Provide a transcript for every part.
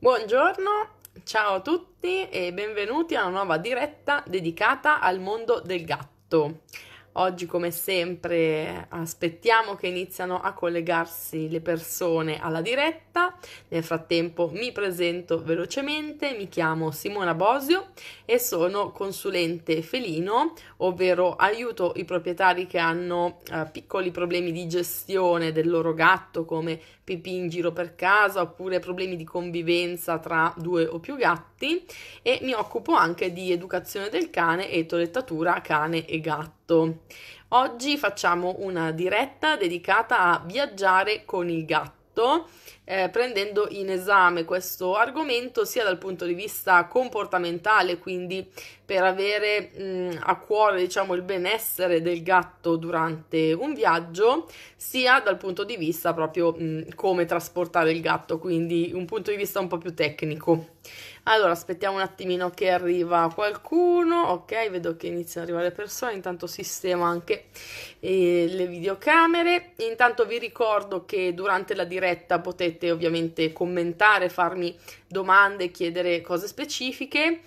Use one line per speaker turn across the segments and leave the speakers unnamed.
Buongiorno, ciao a tutti e benvenuti a una nuova diretta dedicata al mondo del gatto. Oggi, come sempre, aspettiamo che iniziano a collegarsi le persone alla diretta. Nel frattempo mi presento velocemente, mi chiamo Simona Bosio e sono consulente felino, ovvero aiuto i proprietari che hanno eh, piccoli problemi di gestione del loro gatto come pipì in giro per casa oppure problemi di convivenza tra due o più gatti gatti e mi occupo anche di educazione del cane e tolettatura cane e gatto. Oggi facciamo una diretta dedicata a viaggiare con il gatto. Eh, prendendo in esame questo argomento sia dal punto di vista comportamentale, quindi per avere mh, mm, a cuore diciamo, il benessere del gatto durante un viaggio, sia dal punto di vista proprio mh, mm, come trasportare il gatto, quindi un punto di vista un po' più tecnico. Allora, aspettiamo un attimino che arriva qualcuno. Ok, vedo che iniziano ad arrivare persone. Intanto sistema anche eh, le videocamere. Intanto vi ricordo che durante la diretta potete ovviamente commentare, farmi domande, chiedere cose specifiche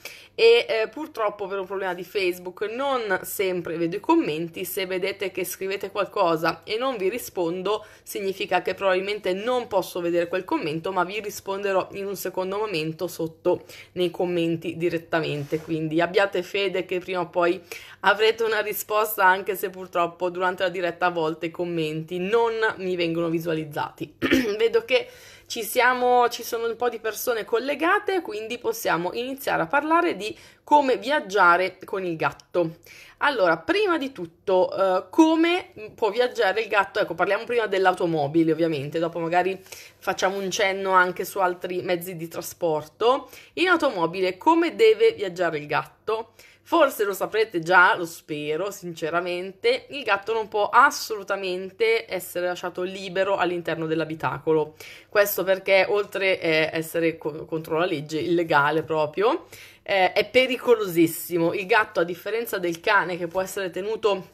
e eh, purtroppo per un problema di Facebook non sempre vedo i commenti, se vedete che scrivete qualcosa e non vi rispondo significa che probabilmente non posso vedere quel commento ma vi risponderò in un secondo momento sotto nei commenti direttamente, quindi abbiate fede che prima o poi avrete una risposta anche se purtroppo durante la diretta a volte i commenti non mi vengono visualizzati. vedo che ci, siamo, ci sono un po' di persone collegate, quindi possiamo iniziare a parlare di come viaggiare con il gatto. Allora, prima di tutto, uh, come può viaggiare il gatto? Ecco, parliamo prima dell'automobile, ovviamente, dopo magari facciamo un cenno anche su altri mezzi di trasporto. In automobile, come deve viaggiare il gatto? Forse lo saprete già, lo spero sinceramente, il gatto non può assolutamente essere lasciato libero all'interno dell'abitacolo. Questo perché oltre a essere co- contro la legge, illegale proprio, eh, è pericolosissimo. Il gatto, a differenza del cane che può essere tenuto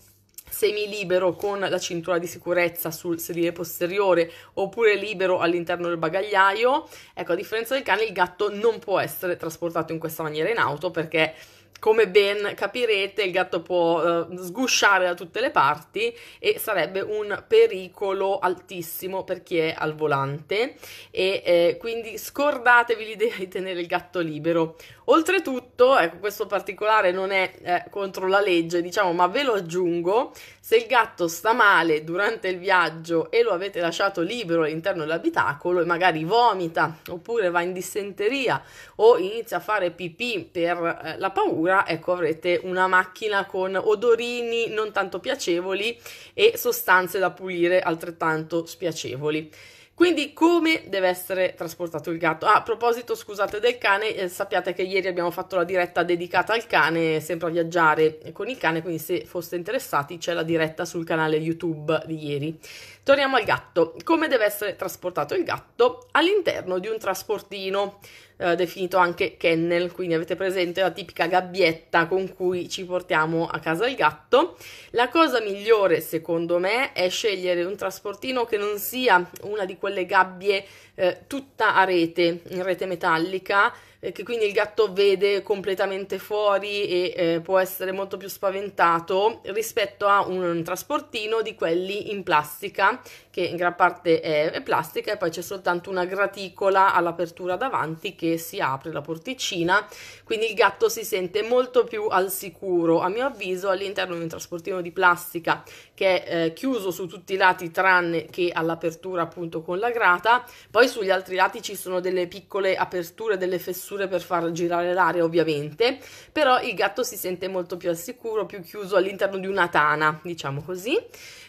semilibero con la cintura di sicurezza sul sedile posteriore oppure libero all'interno del bagagliaio, ecco, a differenza del cane il gatto non può essere trasportato in questa maniera in auto perché come ben capirete, il gatto può uh, sgusciare da tutte le parti e sarebbe un pericolo altissimo per chi è al volante e eh, quindi scordatevi l'idea di tenere il gatto libero. Oltretutto, ecco, questo particolare non è eh, contro la legge, diciamo, ma ve lo aggiungo, se il gatto sta male durante il viaggio e lo avete lasciato libero all'interno dell'abitacolo e magari vomita oppure va in dissenteria o inizia a fare pipì per eh, la paura, cura, ecco avrete una macchina con odorini non tanto piacevoli e sostanze da pulire altrettanto spiacevoli. Quindi come deve essere trasportato il gatto? Ah, a proposito, scusate, del cane, eh, sappiate che ieri abbiamo fatto la diretta dedicata al cane, sempre a viaggiare con il cane, quindi se foste interessati c'è la diretta sul canale YouTube di ieri. Torniamo al gatto. Come deve essere trasportato il gatto? All'interno di un trasportino, eh, definito anche kennel, quindi avete presente la tipica gabbietta con cui ci portiamo a casa il gatto. La cosa migliore, secondo me, è scegliere un trasportino che non sia una di quelle gabbie eh, tutta a rete, in rete metallica, eh, che quindi il gatto vede completamente fuori e eh, può essere molto più spaventato rispetto a un trasportino di quelli in plastica che in gran parte è, è plastica e poi c'è soltanto una graticola all'apertura davanti che si apre la porticina, quindi il gatto si sente molto più al sicuro, a mio avviso, all'interno di un trasportino di plastica che è eh, chiuso su tutti i lati tranne che all'apertura appunto con la grata, poi sugli altri lati ci sono delle piccole aperture, delle fessure per far girare l'aria ovviamente, però il gatto si sente molto più al sicuro, più chiuso all'interno di una tana, diciamo così.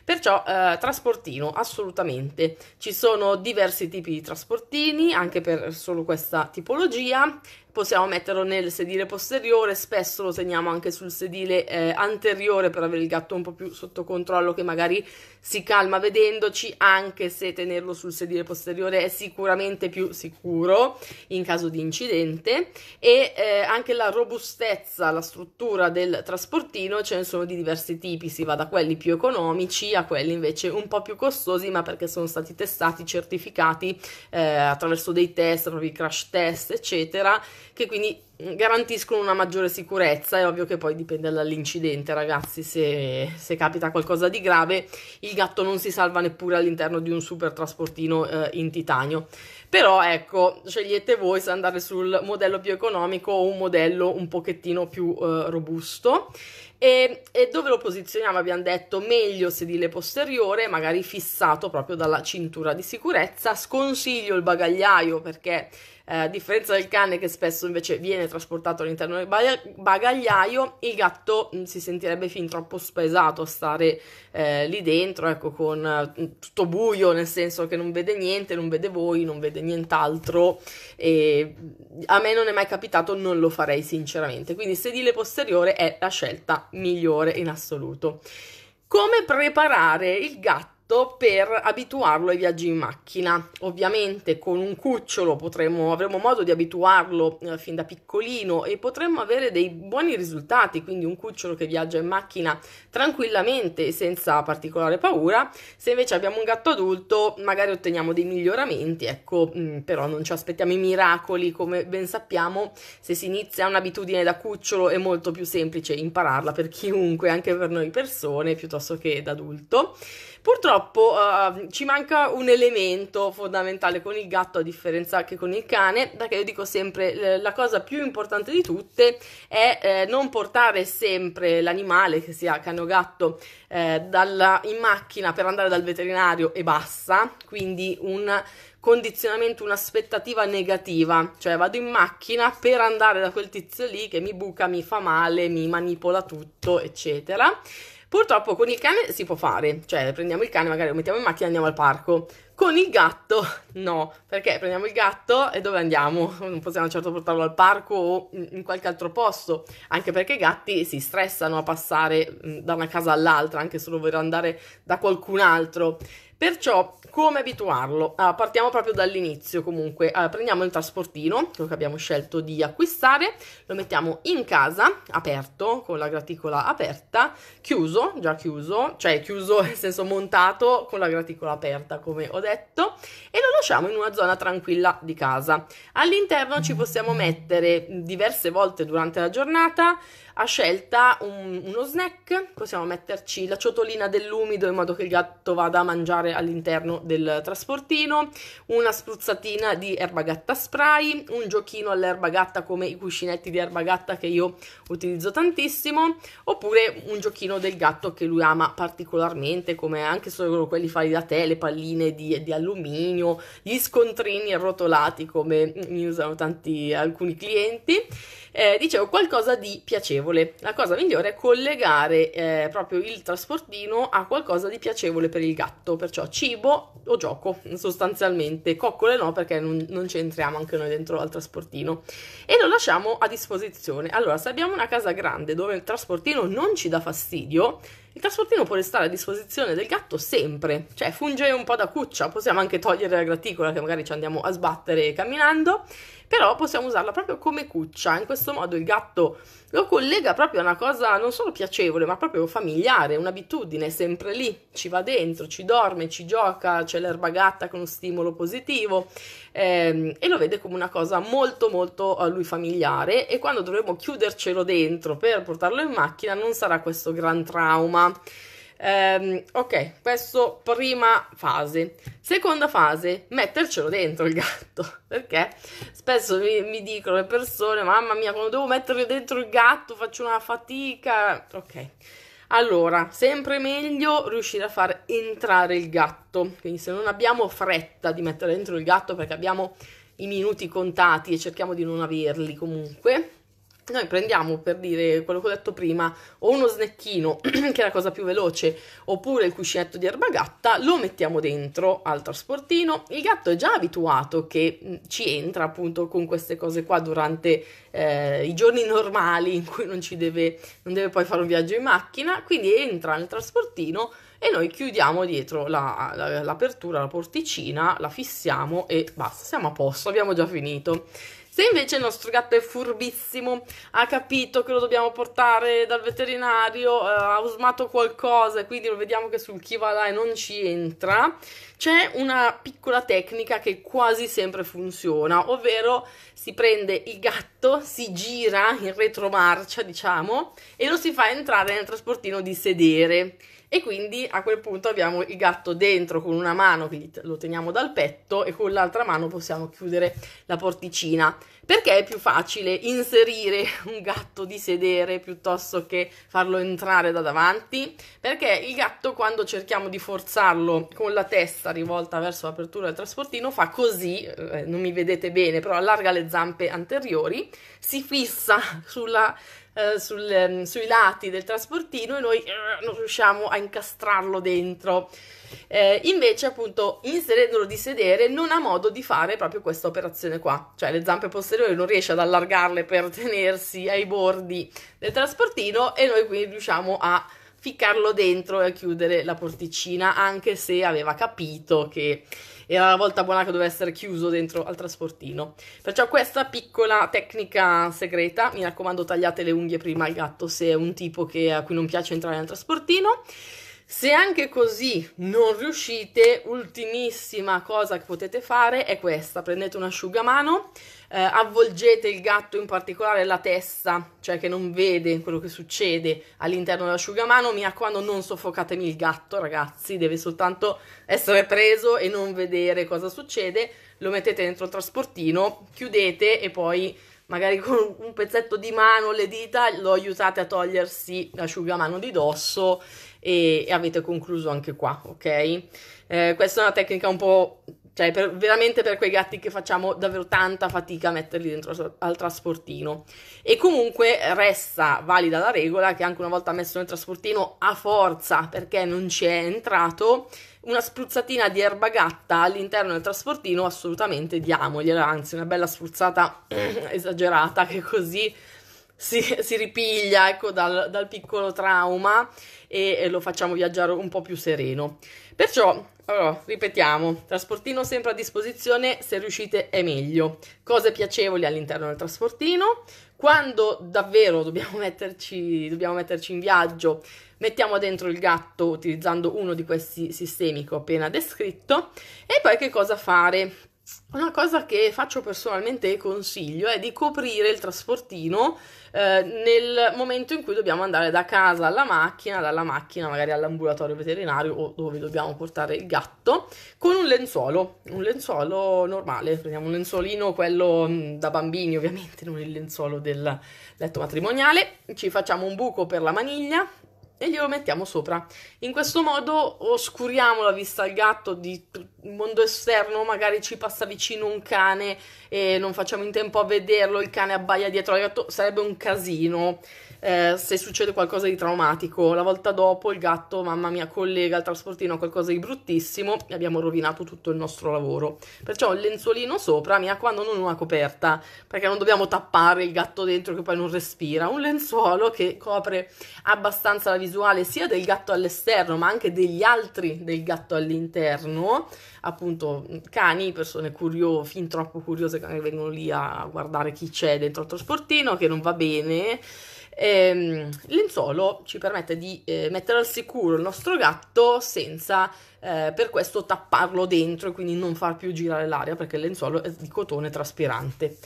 Perciò eh, trasportino, assolutamente. Ci sono diversi tipi di trasportini, anche per solo questa tipologia possiamo metterlo nel sedile posteriore, spesso lo teniamo anche sul sedile eh, anteriore per avere il gatto un po' più sotto controllo che magari si calma vedendoci, anche se tenerlo sul sedile posteriore è sicuramente più sicuro in caso di incidente e eh, anche la robustezza, la struttura del trasportino ce ne sono di diversi tipi, si va da quelli più economici a quelli invece un po' più costosi, ma perché sono stati testati, certificati eh, attraverso dei test, proprio i crash test, eccetera che quindi garantiscono una maggiore sicurezza. È ovvio che poi dipende dall'incidente, ragazzi. Se, se capita qualcosa di grave, il gatto non si salva neppure all'interno di un super trasportino eh, in titanio. Però ecco, scegliete voi se andare sul modello più economico o un modello un pochettino più eh, robusto. E, e, dove lo posizioniamo? Abbiamo detto meglio sedile posteriore, magari fissato proprio dalla cintura di sicurezza. Sconsiglio il bagagliaio perché eh, a differenza del cane che spesso invece viene trasportato all'interno del bagagliaio, il gatto mh, mm, si sentirebbe fin troppo spesato a stare eh, lì dentro, ecco, con mh, mm, tutto buio, nel senso che non vede niente, non vede voi, non vede nient'altro e mm, a me non è mai capitato, non lo farei sinceramente. Quindi sedile posteriore è la scelta migliore in assoluto. Come preparare il gatto fatto per abituarlo ai viaggi in macchina. Ovviamente con un cucciolo potremo, avremo modo di abituarlo eh, fin da piccolino e potremmo avere dei buoni risultati, quindi un cucciolo che viaggia in macchina tranquillamente e senza particolare paura. Se invece abbiamo un gatto adulto magari otteniamo dei miglioramenti, ecco, mh, mm, però non ci aspettiamo i miracoli, come ben sappiamo, se si inizia un'abitudine da cucciolo è molto più semplice impararla per chiunque, anche per noi persone, piuttosto che da adulto. Purtroppo uh, ci manca un elemento fondamentale con il gatto a differenza che con il cane, perché io dico sempre la cosa più importante di tutte è eh, non portare sempre l'animale, che sia cane o gatto, eh, dalla, in macchina per andare dal veterinario e basta, quindi un condizionamento, un'aspettativa negativa, cioè vado in macchina per andare da quel tizio lì che mi buca, mi fa male, mi manipola tutto, eccetera. Purtroppo con il cane si può fare, cioè prendiamo il cane, magari lo mettiamo in macchina e andiamo al parco. Con il gatto no, perché prendiamo il gatto e dove andiamo? Non possiamo certo portarlo al parco o in qualche altro posto, anche perché i gatti si stressano a passare mm, da una casa all'altra, anche se lo per andare da qualcun altro. Perciò, come abituarlo? Ah, partiamo proprio dall'inizio comunque. Ah, prendiamo il trasportino, quello che abbiamo scelto di acquistare, lo mettiamo in casa, aperto, con la graticola aperta, chiuso, già chiuso, cioè chiuso nel senso montato con la graticola aperta, come ho detto letto e lo lasciamo in una zona tranquilla di casa. All'interno ci possiamo mettere diverse volte durante la giornata a scelta un, uno snack, possiamo metterci la ciotolina dell'umido in modo che il gatto vada a mangiare all'interno del trasportino, una spruzzatina di erba gatta spray, un giochino all'erba gatta come i cuscinetti di erba gatta che io utilizzo tantissimo, oppure un giochino del gatto che lui ama particolarmente, come anche solo quelli fatti da te, le palline di, di alluminio, gli scontrini arrotolati come mi usano tanti alcuni clienti. Eh, dicevo qualcosa di piacevole piacevole. La cosa migliore è collegare eh, proprio il trasportino a qualcosa di piacevole per il gatto, perciò cibo o gioco sostanzialmente, coccole no perché non, non ci entriamo anche noi dentro al trasportino e lo lasciamo a disposizione. Allora, se abbiamo una casa grande dove il trasportino non ci dà fastidio, il trasportino può restare a disposizione del gatto sempre, cioè funge un po' da cuccia, possiamo anche togliere la graticola che magari ci andiamo a sbattere camminando, però possiamo usarla proprio come cuccia, in questo modo il gatto lo collega proprio a una cosa non solo piacevole, ma proprio familiare, un'abitudine, è sempre lì, ci va dentro, ci dorme, ci gioca, c'è l'erba gatta con uno stimolo positivo ehm, e lo vede come una cosa molto molto a lui familiare e quando dovremo chiudercelo dentro per portarlo in macchina non sarà questo gran trauma Roma. Um, ok, questo prima fase. Seconda fase, mettercelo dentro il gatto, perché spesso mi, mi, dicono le persone, mamma mia, quando devo mettere dentro il gatto faccio una fatica. Ok, allora, sempre meglio riuscire a far entrare il gatto, quindi se non abbiamo fretta di mettere dentro il gatto perché abbiamo i minuti contati e cerchiamo di non averli comunque, noi prendiamo per dire quello che ho detto prima o uno snecchino che è la cosa più veloce oppure il cuscinetto di erba gatta lo mettiamo dentro al trasportino il gatto è già abituato che mm, ci entra appunto con queste cose qua durante eh, i giorni normali in cui non ci deve non deve poi fare un viaggio in macchina quindi entra nel trasportino e noi chiudiamo dietro la, la, l'apertura, la porticina, la fissiamo e basta, siamo a posto, abbiamo già finito. Se invece il nostro gatto è furbissimo, ha capito che lo dobbiamo portare dal veterinario, eh, ha usato qualcosa e quindi lo vediamo che sul chi va là e non ci entra, c'è una piccola tecnica che quasi sempre funziona, ovvero si prende il gatto, si gira in retromarcia, diciamo, e lo si fa entrare nel trasportino di sedere. E quindi a quel punto abbiamo il gatto dentro con una mano che lo teniamo dal petto e con l'altra mano possiamo chiudere la porticina. Perché è più facile inserire un gatto di sedere piuttosto che farlo entrare da davanti? Perché il gatto quando cerchiamo di forzarlo con la testa rivolta verso l'apertura del trasportino fa così, eh, non mi vedete bene, però allarga le zampe anteriori, si fissa sulla eh, sul, ehm, sui lati del trasportino e noi eh, non riusciamo a incastrarlo dentro. Eh, invece, appunto, inserendolo di sedere, non ha modo di fare proprio questa operazione qua, cioè le zampe posteriori non riesce ad allargarle per tenersi ai bordi del trasportino e noi quindi riusciamo a ficcarlo dentro e a chiudere la porticina, anche se aveva capito che era la volta buona che doveva essere chiuso dentro al trasportino. Perciò questa piccola tecnica segreta, mi raccomando tagliate le unghie prima al gatto se è un tipo che, a cui non piace entrare nel trasportino. Se anche così non riuscite, ultimissima cosa che potete fare è questa, prendete un asciugamano, eh, avvolgete il gatto in particolare la testa, cioè che non vede quello che succede all'interno dell'asciugamano, mi raccomando non soffocatemi il gatto ragazzi, deve soltanto essere preso e non vedere cosa succede, lo mettete dentro il trasportino, chiudete e poi magari con un pezzetto di mano, le dita, lo aiutate a togliersi l'asciugamano di dosso e, e avete concluso anche qua, ok? Eh, questa è una tecnica un po', cioè per, veramente per quei gatti che facciamo davvero tanta fatica a metterli dentro al trasportino. E comunque resta valida la regola che anche una volta messo nel trasportino a forza perché non ci è entrato, una spruzzatina di erba gatta all'interno del trasportino assolutamente diamogliela, anzi una bella spruzzata esagerata che così si, si ripiglia ecco, dal, dal piccolo trauma e, lo facciamo viaggiare un po' più sereno. Perciò, allora, ripetiamo, trasportino sempre a disposizione, se riuscite è meglio. Cose piacevoli all'interno del trasportino, quando davvero dobbiamo metterci, dobbiamo metterci, in viaggio, mettiamo dentro il gatto utilizzando uno di questi sistemi che ho appena descritto e poi che cosa fare una cosa che faccio personalmente e consiglio è di coprire il trasportino eh, nel momento in cui dobbiamo andare da casa alla macchina, dalla macchina magari all'ambulatorio veterinario o dove dobbiamo portare il gatto, con un lenzuolo, un lenzuolo normale, prendiamo un lenzuolino, quello mm, da bambini ovviamente, non il lenzuolo del letto matrimoniale, ci facciamo un buco per la maniglia, e glielo mettiamo sopra. In questo modo oscuriamo la vista al gatto di un mondo esterno, magari ci passa vicino un cane e non facciamo in tempo a vederlo, il cane abbaia dietro al gatto, sarebbe un casino. Eh, se succede qualcosa di traumatico. La volta dopo il gatto, mamma mia, collega al trasportino qualcosa di bruttissimo e abbiamo rovinato tutto il nostro lavoro. Perciò il lenzuolino sopra, mi quando non una coperta, perché non dobbiamo tappare il gatto dentro che poi non respira. Un lenzuolo che copre abbastanza la visuale sia del gatto all'esterno, ma anche degli altri del gatto all'interno, appunto cani, persone curiose, fin troppo curiose che vengono lì a guardare chi c'è dentro il trasportino, che non va bene ehm, lenzuolo ci permette di eh, mettere al sicuro il nostro gatto senza eh, per questo tapparlo dentro e quindi non far più girare l'aria perché il lenzuolo è di cotone traspirante.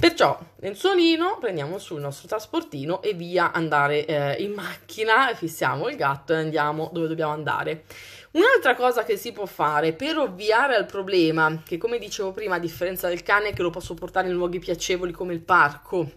Perciò lenzuolino, prendiamo sul nostro trasportino e via andare eh, in macchina, fissiamo il gatto e andiamo dove dobbiamo andare. Un'altra cosa che si può fare per ovviare al problema, che come dicevo prima, a differenza del cane che lo posso portare in luoghi piacevoli come il parco,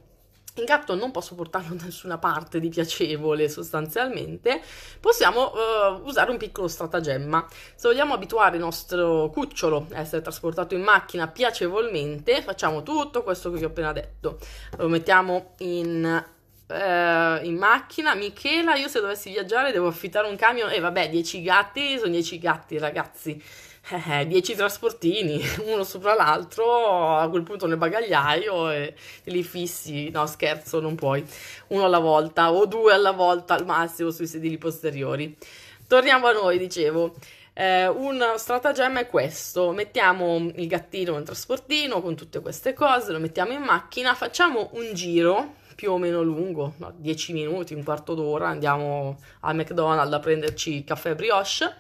il gatto non posso portarlo da nessuna parte di piacevole sostanzialmente, possiamo uh, usare un piccolo stratagemma. Se vogliamo abituare il nostro cucciolo a essere trasportato in macchina piacevolmente, facciamo tutto questo che vi ho appena detto. Lo mettiamo in eh, in macchina. Michela, io se dovessi viaggiare devo affittare un camion. E eh, vabbè, 10 gatti, sono 10 gatti, ragazzi. 10 eh, eh, trasportini uno sopra l'altro, a quel punto nel bagagliaio e li fissi. No, scherzo, non puoi. Uno alla volta o due alla volta al massimo sui sedili posteriori. Torniamo a noi, dicevo. Eh, un stratagemma è questo: mettiamo il gattino nel trasportino con tutte queste cose, lo mettiamo in macchina, facciamo un giro più o meno lungo, 10 minuti, un quarto d'ora, andiamo al McDonald's a prenderci caffè brioche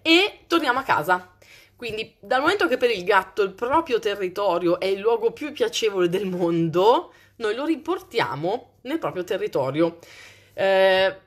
e torniamo a casa quindi dal momento che per il gatto il proprio territorio è il luogo più piacevole del mondo, noi lo riportiamo nel proprio territorio. Eh,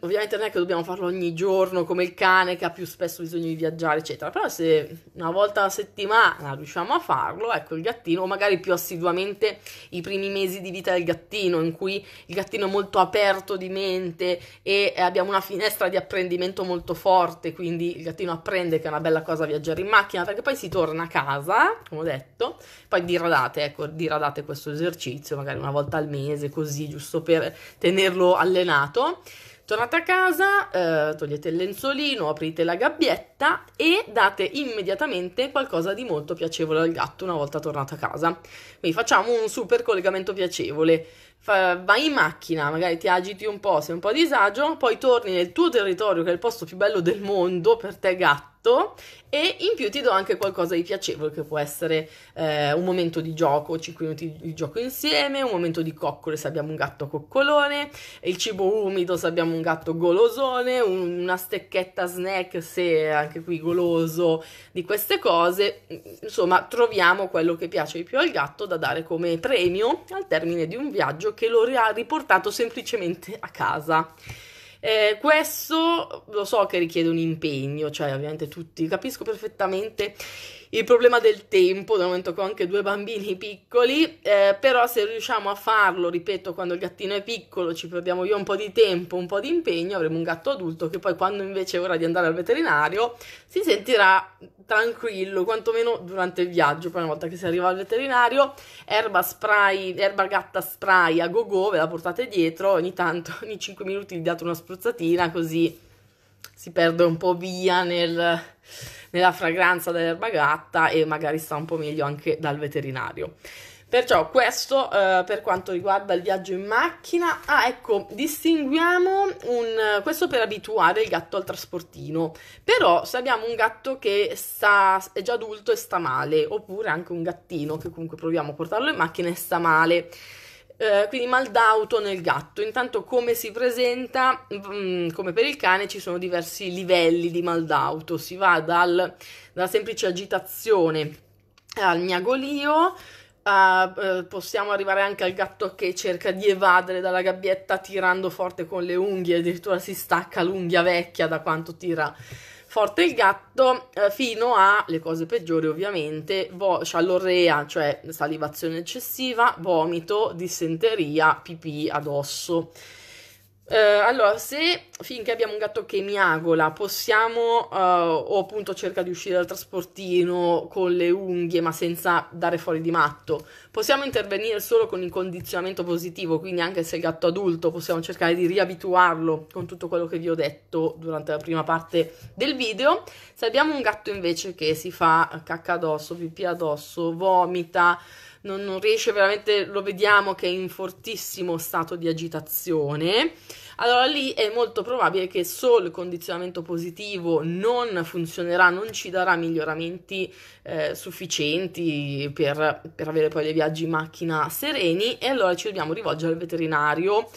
ovviamente non è che dobbiamo farlo ogni giorno come il cane che ha più spesso bisogno di viaggiare, eccetera, però se una volta alla settimana riusciamo a farlo, ecco il gattino, o magari più assiduamente i primi mesi di vita del gattino, in cui il gattino è molto aperto di mente e abbiamo una finestra di apprendimento molto forte, quindi il gattino apprende che è una bella cosa viaggiare in macchina, perché poi si torna a casa, come ho detto, poi diradate, ecco, diradate questo esercizio, magari una volta al mese, così, giusto per tenerlo allenato bagnato. Tornate a casa, eh, togliete il lenzuolino, aprite la gabbietta e date immediatamente qualcosa di molto piacevole al gatto una volta tornato a casa. Quindi facciamo un super collegamento piacevole vai in macchina, magari ti agiti un po', sei un po' a disagio, poi torni nel tuo territorio che è il posto più bello del mondo per te gatto e in più ti do anche qualcosa di piacevole che può essere eh, un momento di gioco, 5 minuti di gioco insieme, un momento di coccole se abbiamo un gatto coccolone, il cibo umido se abbiamo un gatto golosone, un, una stecchetta snack se anche qui goloso di queste cose, insomma troviamo quello che piace di più al gatto da dare come premio al termine di un viaggio personaggio che lo ha riportato semplicemente a casa. Eh, questo lo so che richiede un impegno, cioè ovviamente tutti, capisco perfettamente il problema del tempo, dal momento che ho anche due bambini piccoli, eh, però se riusciamo a farlo, ripeto, quando il gattino è piccolo ci perdiamo io un po' di tempo, un po' di impegno, avremo un gatto adulto che poi quando invece è ora di andare al veterinario si sentirà tranquillo, quantomeno durante il viaggio, poi una volta che si arriva al veterinario, erba spray, erba gatta spray a go go, ve la portate dietro, ogni tanto, ogni 5 minuti gli date una spruzzatina così si perde un po' via nel, nella fragranza dell'erba gatta e magari sta un po' meglio anche dal veterinario. Perciò questo eh, per quanto riguarda il viaggio in macchina. Ah, ecco, distinguiamo un, questo per abituare il gatto al trasportino. Però se abbiamo un gatto che sta, è già adulto e sta male, oppure anche un gattino che comunque proviamo a portarlo in macchina e sta male eh, quindi mal d'auto nel gatto. Intanto come si presenta, mh, mm, come per il cane, ci sono diversi livelli di mal d'auto. Si va dal, dalla semplice agitazione al miagolio, Uh, possiamo arrivare anche al gatto che cerca di evadere dalla gabbietta tirando forte con le unghie, addirittura si stacca l'unghia vecchia da quanto tira forte il gatto eh, fino le cose peggiori ovviamente, vo- sciallorrea, cioè salivazione eccessiva, vomito, dissenteria, pipì addosso. Uh, allora, se finché abbiamo un gatto che miagola, possiamo uh, o appunto cerca di uscire dal trasportino con le unghie ma senza dare fuori di matto, possiamo intervenire solo con il condizionamento positivo, quindi anche se è gatto adulto possiamo cercare di riabituarlo con tutto quello che vi ho detto durante la prima parte del video. Se abbiamo un gatto invece che si fa cacca addosso, pipì addosso, vomita, non, non riesce veramente, lo vediamo che è in fortissimo stato di agitazione, allora lì è molto probabile che solo il condizionamento positivo non funzionerà, non ci darà miglioramenti eh, sufficienti per, per avere poi dei viaggi in macchina sereni e allora ci dobbiamo rivolgere al veterinario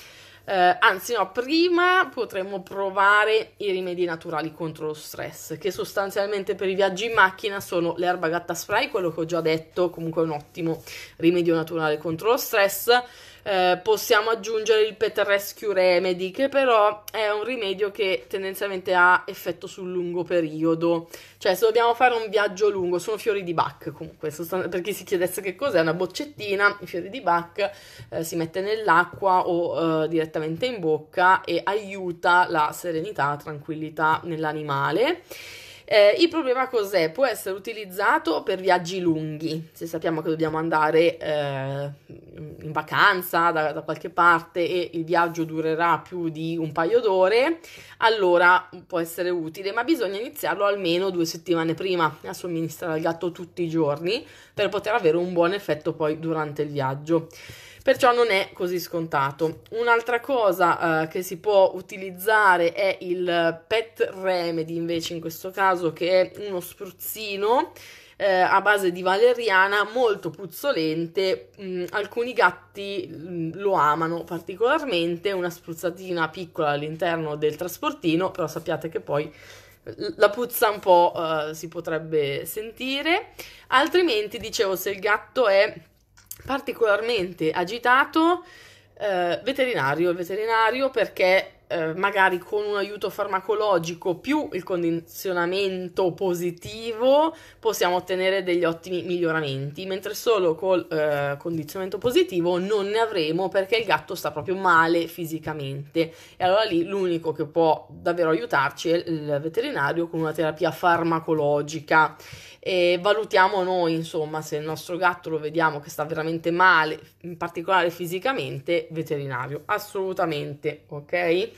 eh, anzi, no, prima potremmo provare i rimedi naturali contro lo stress, che sostanzialmente per i viaggi in macchina sono l'erba gatta spray, quello che ho già detto, comunque è un ottimo rimedio naturale contro lo stress eh, possiamo aggiungere il Pet Rescue Remedy, che però è un rimedio che tendenzialmente ha effetto sul lungo periodo. Cioè, se dobbiamo fare un viaggio lungo, sono fiori di Bach comunque, sostan- per chi si chiedesse che cos'è, una boccettina, i fiori di Bach eh, si mette nell'acqua o eh, direttamente in bocca e aiuta la serenità, la tranquillità nell'animale. Eh, il problema cos'è? Può essere utilizzato per viaggi lunghi, se sappiamo che dobbiamo andare eh, in vacanza da, da, qualche parte e il viaggio durerà più di un paio d'ore, allora può essere utile, ma bisogna iniziarlo almeno due settimane prima a somministrare al gatto tutti i giorni per poter avere un buon effetto poi durante il viaggio perciò non è così scontato. Un'altra cosa eh, che si può utilizzare è il Pet Remedy, invece in questo caso che è uno spruzzino eh, a base di valeriana molto puzzolente, mm, alcuni gatti mm, lo amano particolarmente, una spruzzatina piccola all'interno del trasportino, però sappiate che poi eh, la puzza un po' eh, si potrebbe sentire, altrimenti dicevo se il gatto è particolarmente agitato eh, veterinario, veterinario perché eh, magari con un aiuto farmacologico più il condizionamento positivo possiamo ottenere degli ottimi miglioramenti, mentre solo col eh, condizionamento positivo non ne avremo perché il gatto sta proprio male fisicamente. E allora lì l'unico che può davvero aiutarci è il veterinario con una terapia farmacologica. E valutiamo noi, insomma, se il nostro gatto lo vediamo che sta veramente male, in particolare fisicamente, veterinario, assolutamente, ok?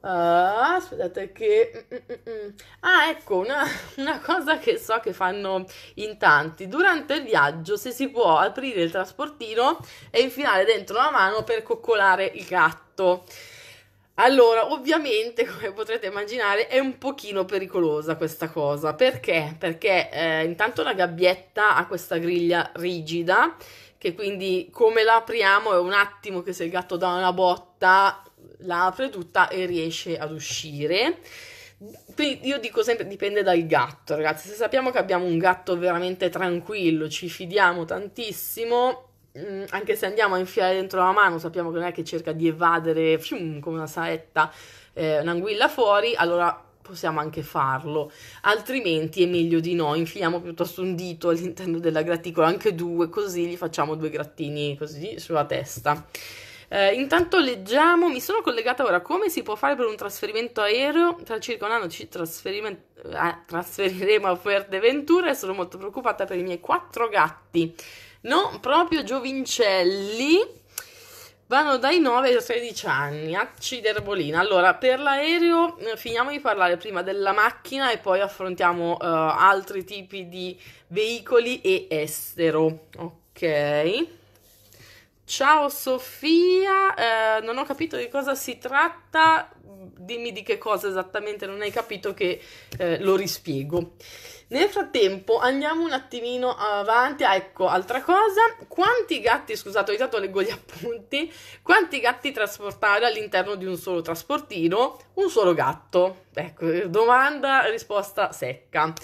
Uh, aspettate che... Mm, mm, mm, ah, ecco, una, una, cosa che so che fanno in tanti. Durante il viaggio, se si può, aprire il trasportino e infilare dentro la mano per coccolare il gatto. Allora, ovviamente, come potrete immaginare, è un pochino pericolosa questa cosa. Perché? Perché eh, intanto la gabbietta ha questa griglia rigida che quindi come la apriamo è un attimo che se il gatto dà una botta la apre tutta e riesce ad uscire. Quindi io dico sempre dipende dal gatto, ragazzi. Se sappiamo che abbiamo un gatto veramente tranquillo, ci fidiamo tantissimo, mm, anche se andiamo a infilare dentro la mano, sappiamo che non è che cerca di evadere fium, come una saetta, eh, un'anguilla fuori, allora possiamo anche farlo. Altrimenti è meglio di no, infiliamo piuttosto un dito all'interno della graticola, anche due, così gli facciamo due grattini così sulla testa. Eh, intanto leggiamo, mi sono collegata ora, come si può fare per un trasferimento aereo? Tra circa un anno ci ah, trasferiremo a Fuerteventura e sono molto preoccupata per i miei quattro gatti. No, proprio giovincelli. Vanno dai 9 ai 13 anni, acciderbolina. Allora, per l'aereo eh, finiamo di parlare prima della macchina e poi affrontiamo uh, altri tipi di veicoli e estero. ok? Ok. Ciao Sofia, eh, non ho capito di cosa si tratta, dimmi di che cosa esattamente non hai capito che eh, lo rispiego. Nel frattempo andiamo un attimino avanti, ah, ecco, altra cosa, quanti gatti, scusate, ogni tanto leggo gli appunti, quanti gatti trasportare all'interno di un solo trasportino? Un solo gatto. Ecco, domanda, risposta secca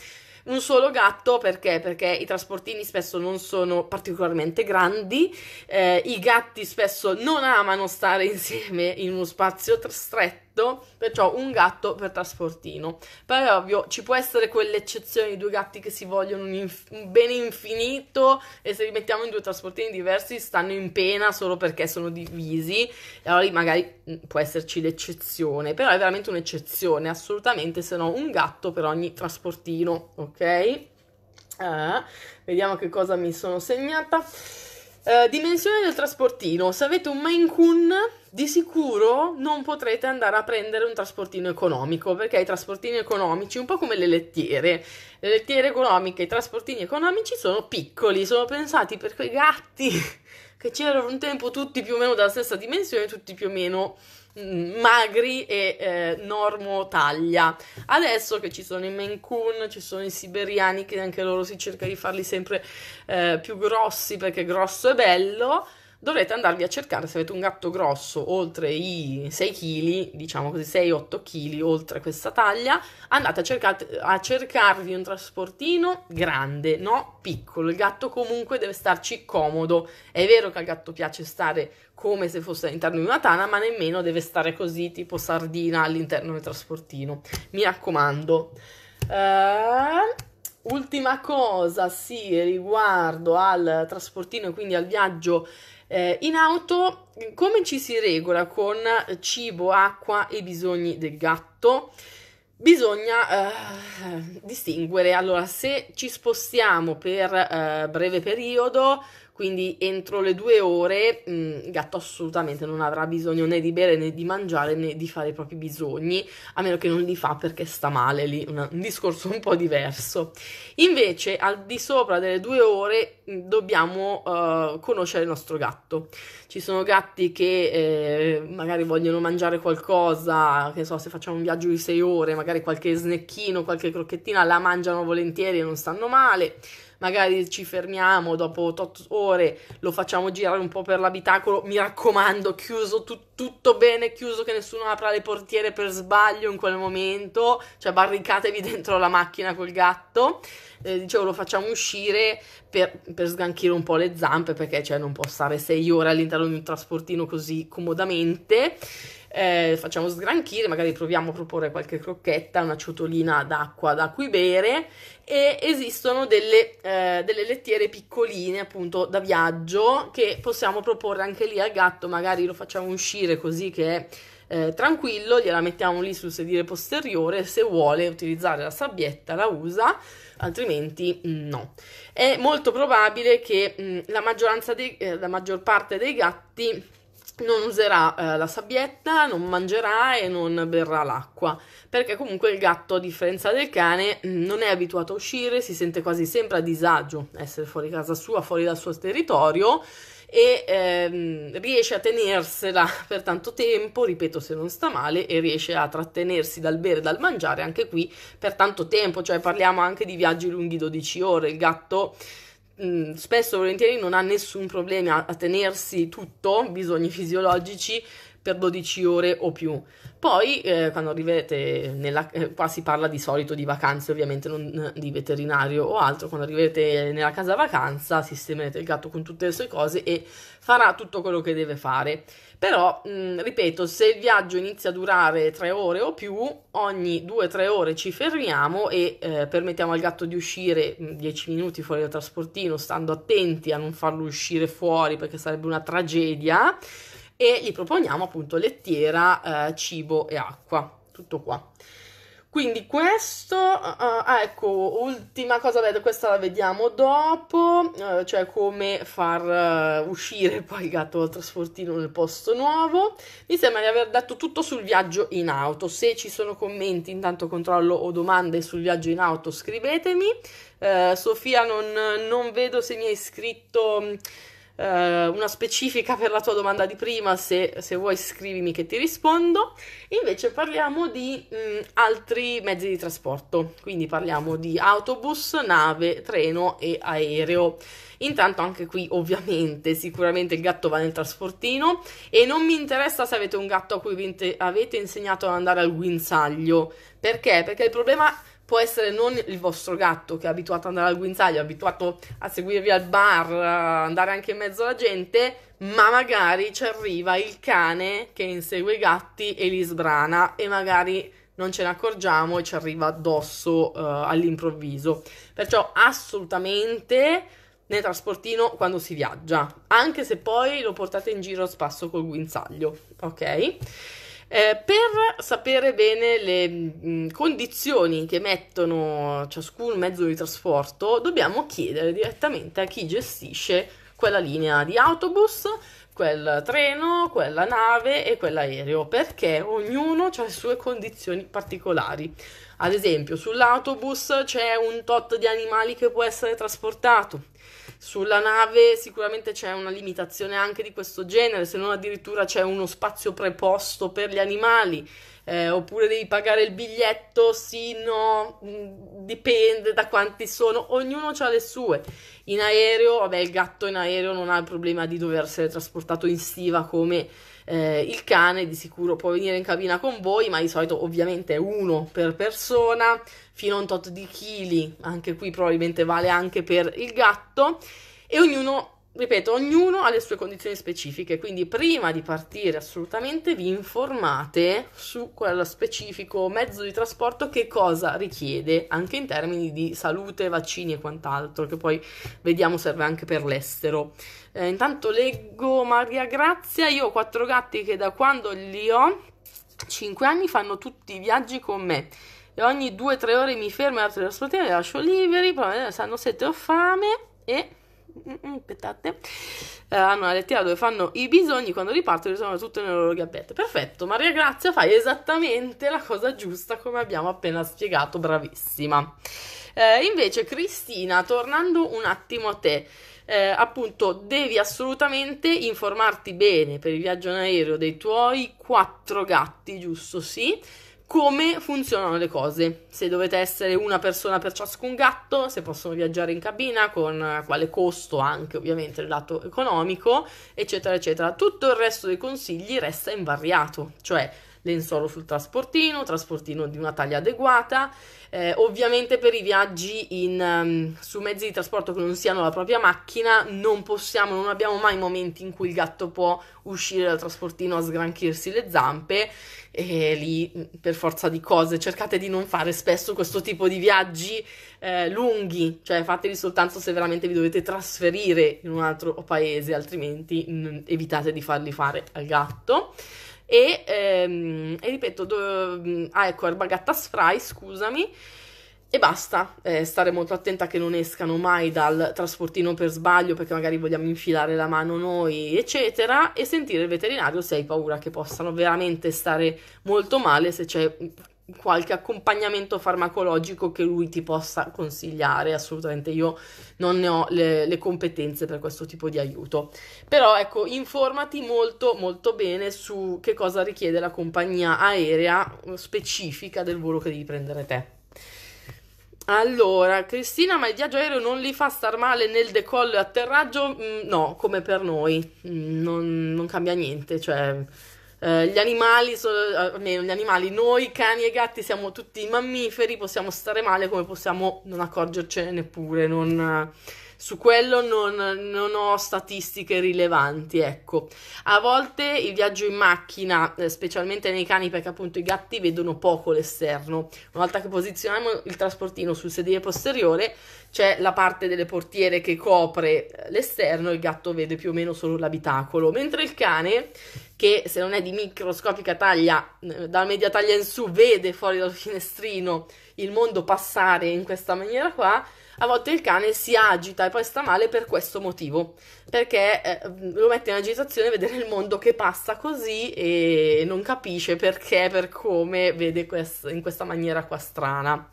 un solo gatto perché? Perché i trasportini spesso non sono particolarmente grandi, eh, i gatti spesso non amano stare insieme in uno spazio stretto gatto, perciò un gatto per trasportino. Poi ovvio ci può essere quell'eccezione di due gatti che si vogliono un, inf- un, bene infinito e se li mettiamo in due trasportini diversi stanno in pena solo perché sono divisi. allora lì magari mm, può esserci l'eccezione, però è veramente un'eccezione, assolutamente, se no un gatto per ogni trasportino, ok? Ah, vediamo che cosa mi sono segnata. Eh, dimensione del trasportino. Se avete un Maine Coon, di sicuro non potrete andare a prendere un trasportino economico, perché i trasportini economici, un po' come le lettiere, le lettiere economiche, i trasportini economici sono piccoli, sono pensati per quei gatti che c'erano un tempo tutti più o meno della stessa dimensione, tutti più o meno Mm, magri e eh, normo taglia. Adesso che ci sono i Menkun, ci sono i siberiani che anche loro si cerca di farli sempre eh, più grossi perché grosso è bello dovrete andarvi a cercare se avete un gatto grosso oltre i 6 kg, diciamo così 6-8 kg oltre questa taglia, andate a, cercate, a cercarvi un trasportino grande, no piccolo. Il gatto comunque deve starci comodo. È vero che al gatto piace stare come se fosse all'interno di una tana, ma nemmeno deve stare così tipo sardina all'interno del trasportino. Mi raccomando. Uh... Ultima cosa, sì, riguardo al trasportino quindi al viaggio eh, in auto come ci si regola con cibo, acqua e bisogni del gatto? Bisogna eh, distinguere, allora se ci spostiamo per eh, breve periodo quindi entro le due ore mh, il gatto assolutamente non avrà bisogno né di bere né di mangiare né di fare i propri bisogni, a meno che non li fa perché sta male lì, un, un discorso un po' diverso. Invece al di sopra delle due ore mh, dobbiamo uh, conoscere il nostro gatto. Ci sono gatti che eh, magari vogliono mangiare qualcosa, che so, se facciamo un viaggio di sei ore, magari qualche snecchino, qualche crocchettina la mangiano volentieri e non stanno male magari ci fermiamo dopo 8 ore, lo facciamo girare un po' per l'abitacolo, mi raccomando, chiuso tu- tutto bene, chiuso che nessuno apra le portiere per sbaglio in quel momento, cioè barricatevi dentro la macchina col gatto, eh, dicevo lo facciamo uscire per, per, sganchire un po' le zampe perché cioè, non può stare 6 ore all'interno di un trasportino così comodamente eh, facciamo sgranchire, magari proviamo a proporre qualche crocchetta, una ciotolina d'acqua da cui bere e esistono delle, eh, delle lettiere piccoline appunto da viaggio che possiamo proporre anche lì al gatto, magari lo facciamo uscire così che è eh, tranquillo, gliela mettiamo lì sul sedile posteriore, se vuole utilizzare la sabbietta la usa, altrimenti mm, no. È molto probabile che mh, mm, la, maggioranza dei, eh, la maggior parte dei gatti non userà eh, la sabbietta, non mangerà e non berrà l'acqua, perché comunque il gatto, a differenza del cane, non è abituato a uscire, si sente quasi sempre a disagio essere fuori casa sua, fuori dal suo territorio e ehm, riesce a tenersela per tanto tempo, ripeto se non sta male, e riesce a trattenersi dal bere e dal mangiare anche qui per tanto tempo, cioè parliamo anche di viaggi lunghi 12 ore, il gatto Mm, spesso e volentieri non ha nessun problema a tenersi tutto, bisogni fisiologici, per 12 ore o più. Poi, eh, quando arrivate nella... Eh, qua si parla di solito di vacanze, ovviamente non eh, di veterinario o altro, quando arrivate nella casa vacanza sistemerete il gatto con tutte le sue cose e farà tutto quello che deve fare. Però, mh, mm, ripeto, se il viaggio inizia a durare 3 ore o più, ogni 2-3 ore ci fermiamo e eh, permettiamo al gatto di uscire 10 mm, minuti fuori dal trasportino, stando attenti a non farlo uscire fuori perché sarebbe una tragedia e gli proponiamo appunto lettiera, eh, cibo e acqua, tutto qua. Quindi questo, uh, ecco, ultima cosa, vedo, questa la vediamo dopo, uh, cioè come far uh, uscire poi il gatto al trasportino nel posto nuovo. Mi sembra di aver detto tutto sul viaggio in auto, se ci sono commenti intanto controllo o domande sul viaggio in auto scrivetemi. Sofia non, non, vedo se mi hai scritto eh, una specifica per la tua domanda di prima, se, se, vuoi scrivimi che ti rispondo. Invece parliamo di mh, mm, altri mezzi di trasporto, quindi parliamo di autobus, nave, treno e aereo. Intanto anche qui ovviamente sicuramente il gatto va nel trasportino e non mi interessa se avete un gatto a cui avete insegnato ad andare al guinzaglio. Perché? Perché il problema è può essere non il vostro gatto che è abituato ad andare al guinzaglio, abituato a seguirvi al bar, eh, andare anche in mezzo alla gente, ma magari ci arriva il cane che insegue i gatti e li sbrana e magari non ce ne accorgiamo e ci arriva addosso uh, all'improvviso. Perciò assolutamente nel trasportino quando si viaggia, anche se poi lo portate in giro a spasso col guinzaglio, ok? Eh, per sapere bene le mh, mm, condizioni che mettono ciascun mezzo di trasporto, dobbiamo chiedere direttamente a chi gestisce quella linea di autobus, quel treno, quella nave e quell'aereo, perché ognuno ha le sue condizioni particolari. Ad esempio, sull'autobus c'è un tot di animali che può essere trasportato sulla nave sicuramente c'è una limitazione anche di questo genere, se non addirittura c'è uno spazio preposto per gli animali, eh, oppure devi pagare il biglietto, sì, no, mm, dipende da quanti sono, ognuno ha le sue. In aereo, vabbè, il gatto in aereo non ha il problema di dover essere trasportato in stiva come eh, il cane di sicuro può venire in cabina con voi, ma di solito ovviamente è uno per persona, fino a un tot di chili, anche qui probabilmente vale anche per il gatto, e ognuno ripeto, ognuno ha le sue condizioni specifiche, quindi prima di partire assolutamente vi informate su quel specifico mezzo di trasporto che cosa richiede, anche in termini di salute, vaccini e quant'altro, che poi vediamo serve anche per l'estero. Eh, intanto leggo Maria Grazia, io ho quattro gatti che da quando li ho, 5 anni, fanno tutti i viaggi con me. E ogni 2-3 ore mi fermo e altro trasportiere, le lascio liberi, poi eh, sanno sete ho fame e Mm, mm, aspettate, eh, hanno una lettiera dove fanno i bisogni, quando ripartono risolvono tutto nelle loro gabbette. Perfetto, Maria Grazia fai esattamente la cosa giusta come abbiamo appena spiegato, bravissima. Eh, invece Cristina, tornando un attimo a te, eh, appunto devi assolutamente informarti bene per il viaggio in aereo dei tuoi quattro gatti, giusto? Sì come funzionano le cose, se dovete essere una persona per ciascun gatto, se possono viaggiare in cabina, con quale costo anche ovviamente il lato economico, eccetera, eccetera. Tutto il resto dei consigli resta invariato, cioè lenzuolo sul trasportino, trasportino di una taglia adeguata, eh, ovviamente per i viaggi in, um, su mezzi di trasporto che non siano la propria macchina non possiamo, non abbiamo mai momenti in cui il gatto può uscire dal trasportino a sgranchirsi le zampe e lì mm, per forza di cose cercate di non fare spesso questo tipo di viaggi eh, lunghi, cioè fateli soltanto se veramente vi dovete trasferire in un altro paese, altrimenti mh, mm, evitate di farli fare al gatto. E, ehm, e ripeto, do, mm, ah ecco, Erbagattas Fry, scusami. E basta, eh, stare molto attenta che non escano mai dal trasportino per sbaglio perché magari vogliamo infilare la mano noi, eccetera, e sentire il veterinario se hai paura che possano veramente stare molto male se c'è qualche accompagnamento farmacologico che lui ti possa consigliare, assolutamente io non ne ho le, le, competenze per questo tipo di aiuto. Però ecco, informati molto molto bene su che cosa richiede la compagnia aerea specifica del volo che devi prendere te. Allora, Cristina, ma il viaggio aereo non li fa star male nel decollo e atterraggio? Mm, no, come per noi, mm, non, non cambia niente, cioè eh, gli animali, so, eh, almeno gli animali, noi cani e gatti siamo tutti mammiferi, possiamo stare male come possiamo non accorgercene neppure, non, su quello non, non ho statistiche rilevanti, ecco. A volte il viaggio in macchina, eh, specialmente nei cani perché appunto i gatti vedono poco l'esterno, una volta che posizioniamo il trasportino sul sedile posteriore c'è la parte delle portiere che copre eh, l'esterno, il gatto vede più o meno solo l'abitacolo, mentre il cane che se non è di microscopica taglia, eh, dalla media taglia in su, vede fuori dal finestrino il mondo passare in questa maniera qua, a volte il cane si agita e poi sta male per questo motivo, perché eh, lo mette in agitazione vedere il mondo che passa così e non capisce perché, per come vede quest- in questa maniera qua strana.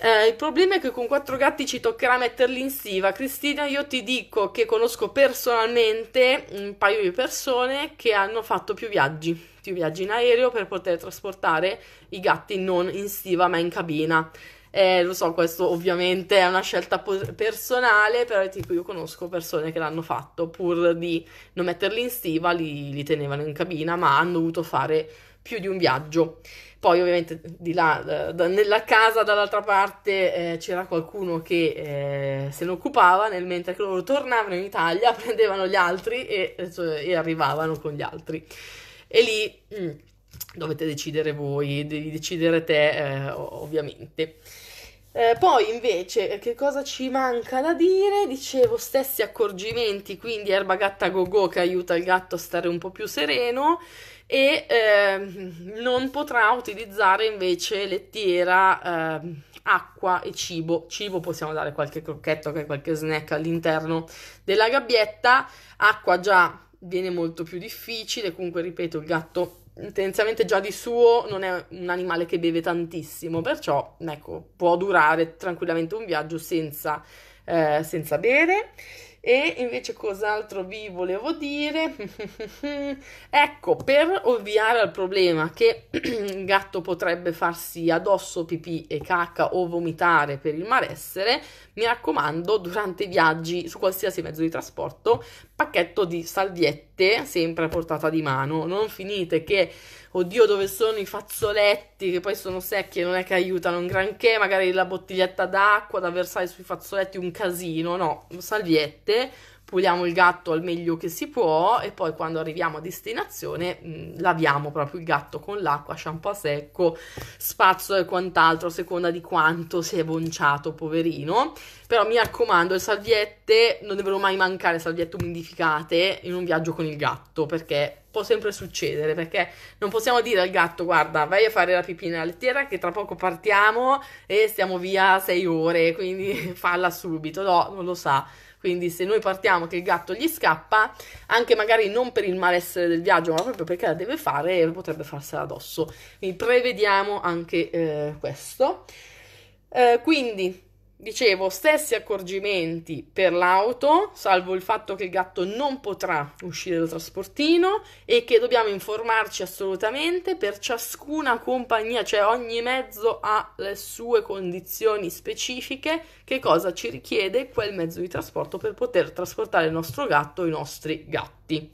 Eh, il problema è che con quattro gatti ci toccherà metterli in stiva. Cristina, io ti dico che conosco personalmente un paio di persone che hanno fatto più viaggi, più viaggi in aereo per poter trasportare i gatti non in stiva ma in cabina. Eh, lo so, questo ovviamente è una scelta personale, però tipo, io conosco persone che l'hanno fatto pur di non metterli in stiva, li, li tenevano in cabina, ma hanno dovuto fare più di un viaggio. Poi ovviamente di là, da, nella casa dall'altra parte eh, c'era qualcuno che eh, se ne occupava, nel mentre che loro tornavano in Italia, prendevano gli altri e, cioè, e arrivavano con gli altri. E lì... Mm, dovete decidere voi, devi decidere te eh, ovviamente. Eh, poi invece eh, che cosa ci manca da dire? Dicevo stessi accorgimenti, quindi erba gatta go go che aiuta il gatto a stare un po' più sereno e eh, non potrà utilizzare invece lettiera, ehm, acqua e cibo. Cibo possiamo dare qualche crocchetto, qualche snack all'interno della gabbietta, acqua già viene molto più difficile, comunque ripeto il gatto tendenzialmente già di suo non è un animale che beve tantissimo, perciò ecco, può durare tranquillamente un viaggio senza, eh, senza bere. E invece cos'altro vi volevo dire? ecco, per ovviare al problema che il gatto potrebbe farsi addosso pipì e cacca o vomitare per il malessere, mi raccomando, durante i viaggi su qualsiasi mezzo di trasporto, pacchetto di salviette sempre a portata di mano. Non finite che oddio dove sono i fazzoletti che poi sono secchi e non è che aiutano un granché, magari la bottiglietta d'acqua da versare sui fazzoletti, un casino, no, salviette puliamo il gatto al meglio che si può e poi quando arriviamo a destinazione mh, mm, laviamo proprio il gatto con l'acqua, shampoo a secco, spazzo e quant'altro a seconda di quanto si è bonciato, poverino. Però mi raccomando, le salviette non devono mai mancare, salviette umidificate in un viaggio con il gatto perché può sempre succedere perché non possiamo dire al gatto guarda vai a fare la pipì nella lettiera che tra poco partiamo e stiamo via sei ore quindi falla subito no non lo sa quindi se noi partiamo che il gatto gli scappa, anche magari non per il malessere del viaggio, ma proprio perché la deve fare, potrebbe farsela addosso. Quindi prevediamo anche eh, questo. Eh, quindi dicevo, stessi accorgimenti per l'auto, salvo il fatto che il gatto non potrà uscire dal trasportino e che dobbiamo informarci assolutamente per ciascuna compagnia, cioè ogni mezzo ha le sue condizioni specifiche, che cosa ci richiede quel mezzo di trasporto per poter trasportare il nostro gatto o i nostri gatti.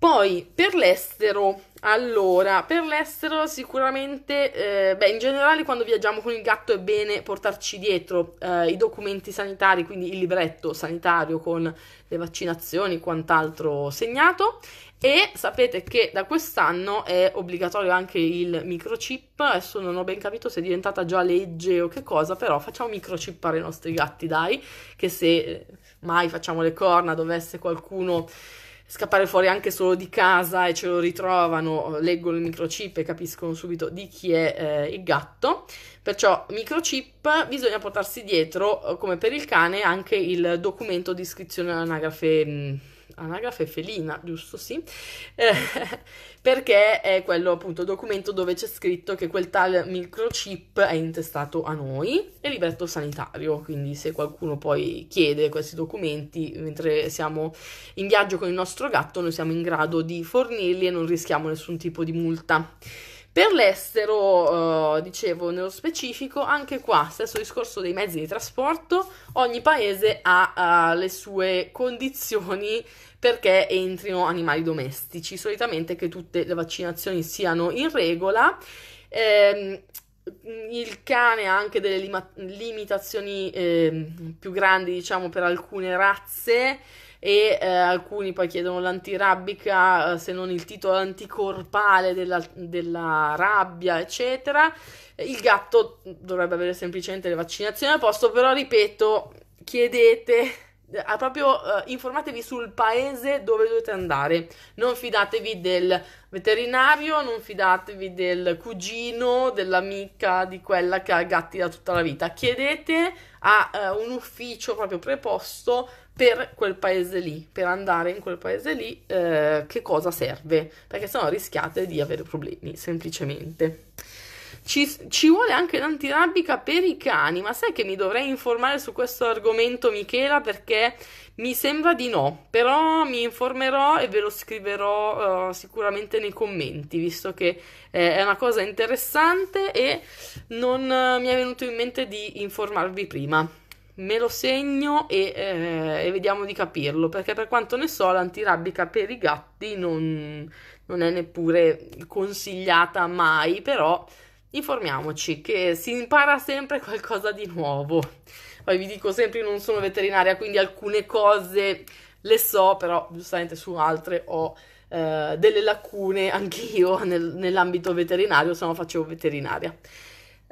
Poi per l'estero allora, per l'estero sicuramente, eh, beh, in generale quando viaggiamo con il gatto è bene portarci dietro eh, i documenti sanitari, quindi il libretto sanitario con le vaccinazioni e quant'altro segnato. E sapete che da quest'anno è obbligatorio anche il microchip, adesso non ho ben capito se è diventata già legge o che cosa, però facciamo microchippare i nostri gatti, dai, che se mai facciamo le corna dovesse qualcuno scappare fuori anche solo di casa e ce lo ritrovano, leggono il microchip e capiscono subito di chi è eh, il gatto. Perciò microchip bisogna portarsi dietro, eh, come per il cane, anche il documento di iscrizione all'anagrafe. Mh, mm, anagrafe felina, giusto? Sì, eh, perché è quello appunto il documento dove c'è scritto che quel tal microchip è intestato a noi e liberto sanitario. Quindi, se qualcuno poi chiede questi documenti mentre siamo in viaggio con il nostro gatto, noi siamo in grado di fornirli e non rischiamo nessun tipo di multa. Per l'estero, eh, dicevo nello specifico, anche qua stesso discorso dei mezzi di trasporto, ogni paese ha eh, le sue condizioni perché entrino animali domestici, solitamente che tutte le vaccinazioni siano in regola. Eh, il cane ha anche delle limitazioni ehm, più grandi, diciamo, per alcune razze e eh, alcuni poi chiedono l'antirabbica, eh, se non il titolo anticorpale della, della rabbia, eccetera. Il gatto dovrebbe avere semplicemente le vaccinazioni a posto, però ripeto, chiedete eh, proprio uh, informatevi sul paese dove dovete andare. Non fidatevi del veterinario, non fidatevi del cugino, dell'amica di quella che ha gatti da tutta la vita. Chiedete a uh, un ufficio proprio preposto per quel paese lì, per andare in quel paese lì, eh, che cosa serve? Perché sennò rischiate di avere problemi, semplicemente. Ci, ci, vuole anche l'antirabbica per i cani, ma sai che mi dovrei informare su questo argomento, Michela, perché mi sembra di no, però mi informerò e ve lo scriverò uh, sicuramente nei commenti, visto che eh, è una cosa interessante e non uh, mi è venuto in mente di informarvi prima me lo segno e, eh, e, vediamo di capirlo, perché per quanto ne so l'antirabbica per i gatti non, non è neppure consigliata mai, però informiamoci che si impara sempre qualcosa di nuovo. Poi vi dico sempre, io non sono veterinaria, quindi alcune cose le so, però giustamente su altre ho eh, delle lacune anch'io nel, nell'ambito veterinario, se no facevo veterinaria.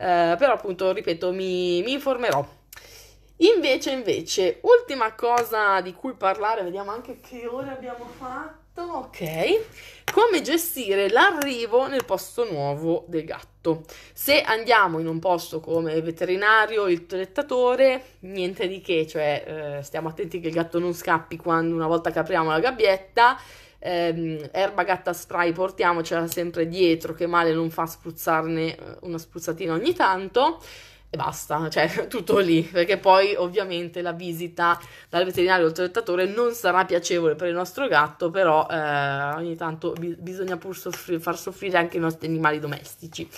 Eh, però appunto, ripeto, mi, mi informerò Invece, invece, ultima cosa di cui parlare, vediamo anche che ore abbiamo fatto, ok? Come gestire l'arrivo nel posto nuovo del gatto. Se andiamo in un posto come veterinario, il toilettatore, niente di che, cioè eh, stiamo attenti che il gatto non scappi quando una volta che apriamo la gabbietta, ehm, erba gatta spray portiamocela sempre dietro, che male non fa spruzzarne eh, una spruzzatina ogni tanto e basta, cioè tutto lì, perché poi ovviamente la visita dal veterinario o trattatore non sarà piacevole per il nostro gatto, però eh, ogni tanto bi- bisogna pur soffri- far soffrire anche i nostri animali domestici.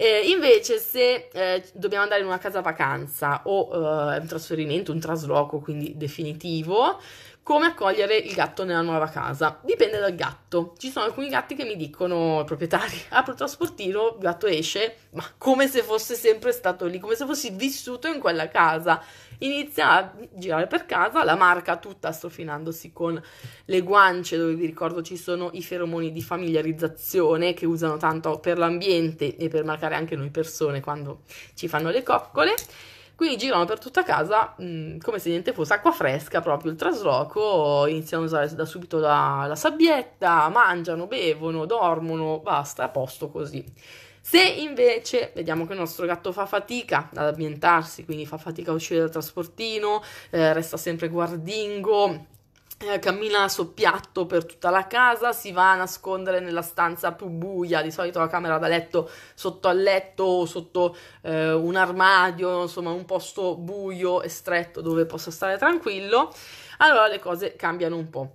Eh, invece, se eh, dobbiamo andare in una casa vacanza o eh, un trasferimento, un trasloco, quindi definitivo, come accogliere il gatto nella nuova casa. Dipende dal gatto. Ci sono alcuni gatti che mi dicono, proprietari, apro il trasportino, il gatto esce, ma come se fosse sempre stato lì, come se fossi vissuto in quella casa. Inizia a girare per casa, la marca tutta strofinandosi con le guance, dove vi ricordo ci sono i feromoni di familiarizzazione che usano tanto per l'ambiente e per marcare anche noi persone quando ci fanno le coccole. Quindi girano per tutta casa mh, mm, come se niente fosse acqua fresca, proprio il trasloco, iniziano a usare da subito la, la sabbietta, mangiano, bevono, dormono, basta, a posto così. Se invece vediamo che il nostro gatto fa fatica ad ambientarsi, quindi fa fatica a uscire dal trasportino, eh, resta sempre guardingo, eh, cammina soppiatto per tutta la casa, si va a nascondere nella stanza più buia, di solito la camera da letto sotto al letto o sotto eh, un armadio, insomma un posto buio e stretto dove possa stare tranquillo. Allora le cose cambiano un po'.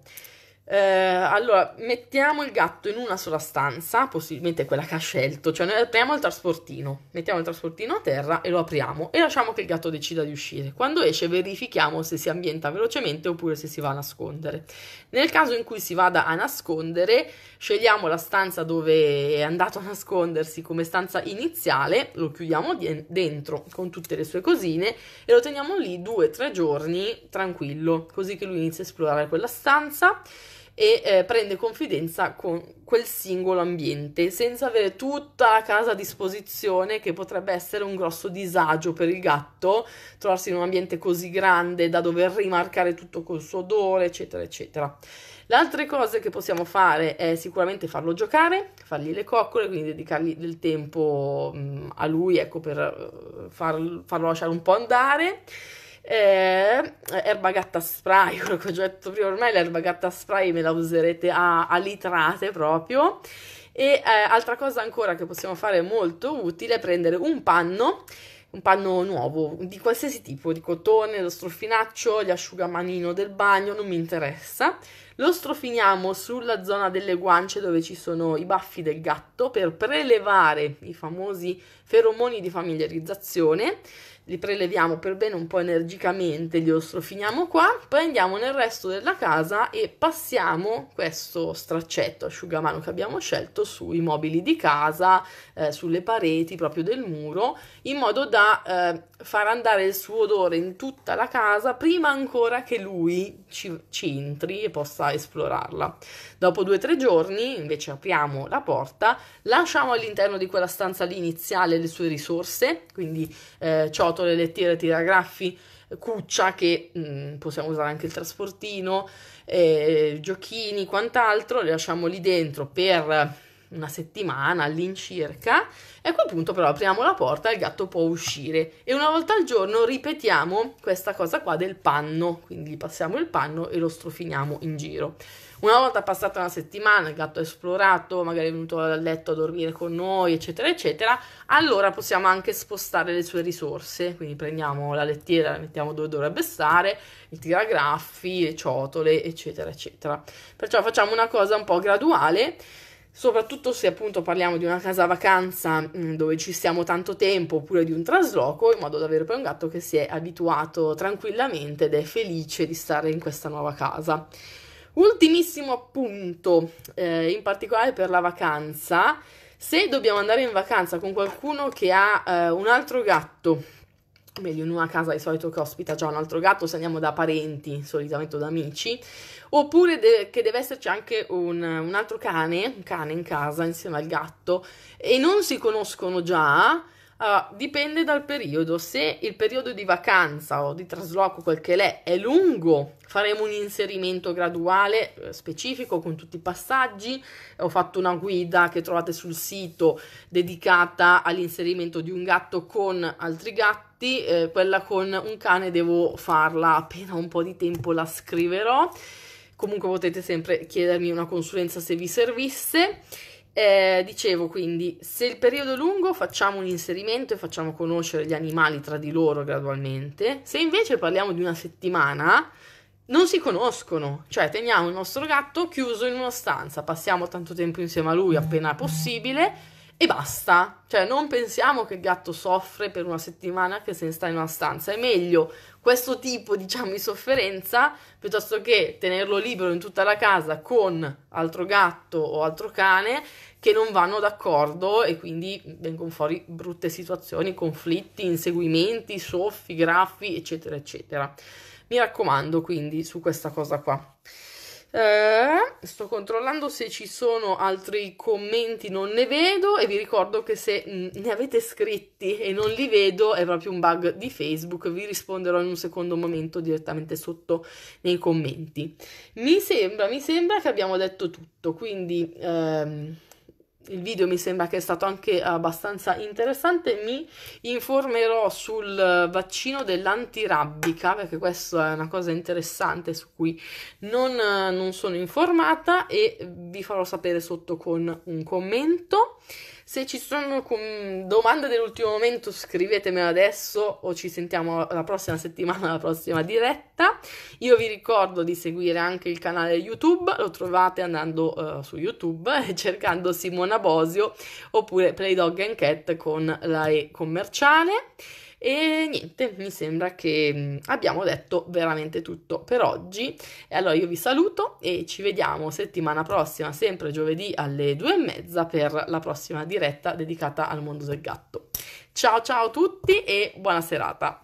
Eh, allora, mettiamo il gatto in una sola stanza, possibilmente quella che ha scelto, cioè noi apriamo il trasportino, mettiamo il trasportino a terra e lo apriamo e lasciamo che il gatto decida di uscire. Quando esce verifichiamo se si ambienta velocemente oppure se si va a nascondere. Nel caso in cui si vada a nascondere, scegliamo la stanza dove è andato a nascondersi come stanza iniziale, lo chiudiamo di- dentro con tutte le sue cosine e lo teniamo lì due o tre giorni tranquillo, così che lui inizia a esplorare quella stanza e eh, prende confidenza con quel singolo ambiente, senza avere tutta la casa a disposizione che potrebbe essere un grosso disagio per il gatto, trovarsi in un ambiente così grande da dover rimarcare tutto col suo odore, eccetera, eccetera. Le altre cose che possiamo fare è sicuramente farlo giocare, fargli le coccole, quindi dedicargli del tempo mh, mm, a lui, ecco, per uh, far, farlo lasciare un po' andare. Eh, erba gatta spray, quello che ho già detto prima, ormai l'erba gatta spray me la userete a, a litrate proprio. E eh, altra cosa ancora che possiamo fare molto utile è prendere un panno, un panno nuovo, di qualsiasi tipo, di cotone, lo strofinaccio, gli asciugamanino del bagno, non mi interessa. Lo strofiniamo sulla zona delle guance dove ci sono i baffi del gatto per prelevare i famosi feromoni di familiarizzazione li preleviamo per bene un po' energicamente, li ostrofiniamo qua, poi andiamo nel resto della casa e passiamo questo straccetto asciugamano che abbiamo scelto sui mobili di casa, eh, sulle pareti proprio del muro, in modo da eh, far andare il suo odore in tutta la casa prima ancora che lui ci, ci entri e possa esplorarla. Dopo due o tre giorni invece apriamo la porta, lasciamo all'interno di quella stanza lì iniziale le sue risorse, quindi eh, ciò rotole, lettiere, tiragraffi, cuccia che mh, mm, possiamo usare anche il trasportino, eh, giochini, quant'altro, le lasciamo lì dentro per una settimana all'incirca e a quel punto però apriamo la porta e il gatto può uscire e una volta al giorno ripetiamo questa cosa qua del panno, quindi passiamo il panno e lo strofiniamo in giro. Una volta passata una settimana, il gatto è esplorato, magari è venuto a letto a dormire con noi, eccetera, eccetera, allora possiamo anche spostare le sue risorse. Quindi prendiamo la lettiera, la mettiamo dove dovrebbe stare, i tiragraffi, le ciotole, eccetera, eccetera. Perciò facciamo una cosa un po' graduale soprattutto se appunto parliamo di una casa vacanza mm, dove ci stiamo tanto tempo oppure di un trasloco, in modo da avere poi un gatto che si è abituato tranquillamente ed è felice di stare in questa nuova casa. Ultimissimo appunto, eh, in particolare per la vacanza. Se dobbiamo andare in vacanza con qualcuno che ha eh, un altro gatto, meglio in una casa di solito che ospita già un altro gatto, se andiamo da parenti, solitamente da amici, oppure de- che deve esserci anche un, un altro cane, un cane in casa insieme al gatto, e non si conoscono già, Uh, dipende dal periodo. Se il periodo di vacanza o di trasloco, quel che l'è, è lungo, faremo un inserimento graduale eh, specifico con tutti i passaggi. Ho fatto una guida che trovate sul sito dedicata all'inserimento di un gatto con altri gatti. Eh, quella con un cane devo farla appena un po' di tempo la scriverò. Comunque potete sempre chiedermi una consulenza se vi servisse eh, dicevo quindi, se il periodo è lungo facciamo un inserimento e facciamo conoscere gli animali tra di loro gradualmente, se invece parliamo di una settimana non si conoscono, cioè teniamo il nostro gatto chiuso in una stanza, passiamo tanto tempo insieme a lui appena possibile e basta. Cioè, non pensiamo che il gatto soffre per una settimana che se ne sta in una stanza. È meglio questo tipo, diciamo, di sofferenza piuttosto che tenerlo libero in tutta la casa con altro gatto o altro cane che non vanno d'accordo e quindi vengono fuori brutte situazioni, conflitti, inseguimenti, soffi, graffi, eccetera, eccetera. Mi raccomando quindi su questa cosa qua. Eh, sto controllando se ci sono altri commenti, non ne vedo e vi ricordo che se ne avete scritti e non li vedo è proprio un bug di Facebook, vi risponderò in un secondo momento direttamente sotto nei commenti. Mi sembra, mi sembra che abbiamo detto tutto, quindi ehm, il video mi sembra che è stato anche abbastanza interessante. Mi informerò sul vaccino dell'antirabbica, perché questa è una cosa interessante su cui non, non sono informata e vi farò sapere sotto con un commento. Se ci sono domande dell'ultimo momento, scrivetemelo adesso o ci sentiamo la prossima settimana, la prossima diretta. Io vi ricordo di seguire anche il canale YouTube, lo trovate andando uh, su YouTube e cercando Simona Bosio oppure Play Dog and Cat con la E commerciale. E niente, mi sembra che abbiamo detto veramente tutto per oggi. E allora io vi saluto e ci vediamo settimana prossima, sempre giovedì alle due e mezza per la prossima diretta dedicata al mondo del gatto. Ciao ciao a tutti e buona serata!